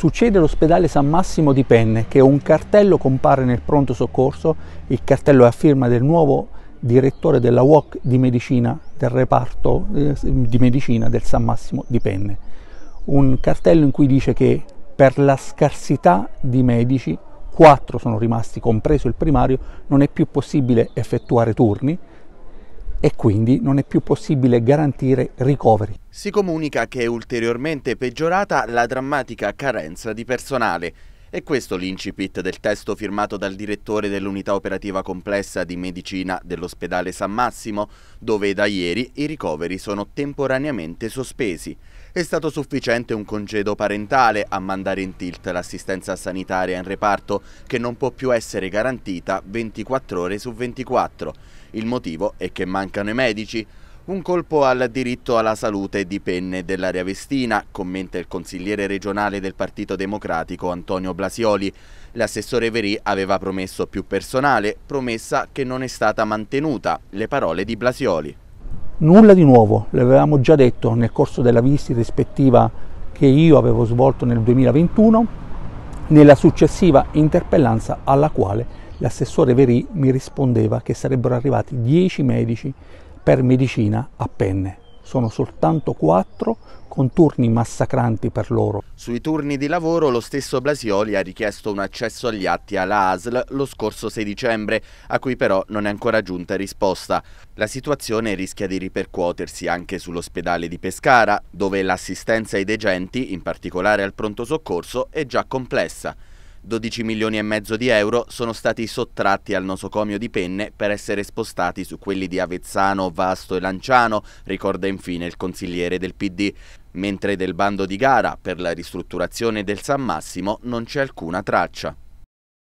Succede all'ospedale San Massimo di Penne che un cartello compare nel pronto soccorso, il cartello è a firma del nuovo direttore della UOC di medicina del reparto eh, di medicina del San Massimo di Penne. Un cartello in cui dice che per la scarsità di medici, quattro sono rimasti, compreso il primario, non è più possibile effettuare turni, e quindi non è più possibile garantire ricoveri. Si comunica che è ulteriormente peggiorata la drammatica carenza di personale. È questo l'incipit del testo firmato dal direttore dell'unità operativa complessa di medicina dell'ospedale San Massimo, dove da ieri i ricoveri sono temporaneamente sospesi. È stato sufficiente un congedo parentale a mandare in tilt l'assistenza sanitaria in reparto che non può più essere garantita 24 ore su 24. Il motivo è che mancano i medici. Un colpo al diritto alla salute di penne dell'area vestina, commenta il consigliere regionale del Partito Democratico Antonio Blasioli. L'assessore Verì aveva promesso più personale, promessa che non è stata mantenuta. Le parole di Blasioli. Nulla di nuovo, l'avevamo già detto nel corso della visita rispettiva che io avevo svolto nel 2021, nella successiva interpellanza alla quale l'assessore Verì mi rispondeva che sarebbero arrivati 10 medici per medicina a penne. Sono soltanto quattro con turni massacranti per loro. Sui turni di lavoro lo stesso Blasioli ha richiesto un accesso agli atti alla ASL lo scorso 6 dicembre, a cui però non è ancora giunta risposta. La situazione rischia di ripercuotersi anche sull'ospedale di Pescara, dove l'assistenza ai degenti, in particolare al pronto soccorso, è già complessa. 12 milioni e mezzo di euro sono stati sottratti al nosocomio di Penne per essere spostati su quelli di Avezzano, Vasto e Lanciano, ricorda infine il consigliere del PD. Mentre del bando di gara per la ristrutturazione del San Massimo non c'è alcuna traccia.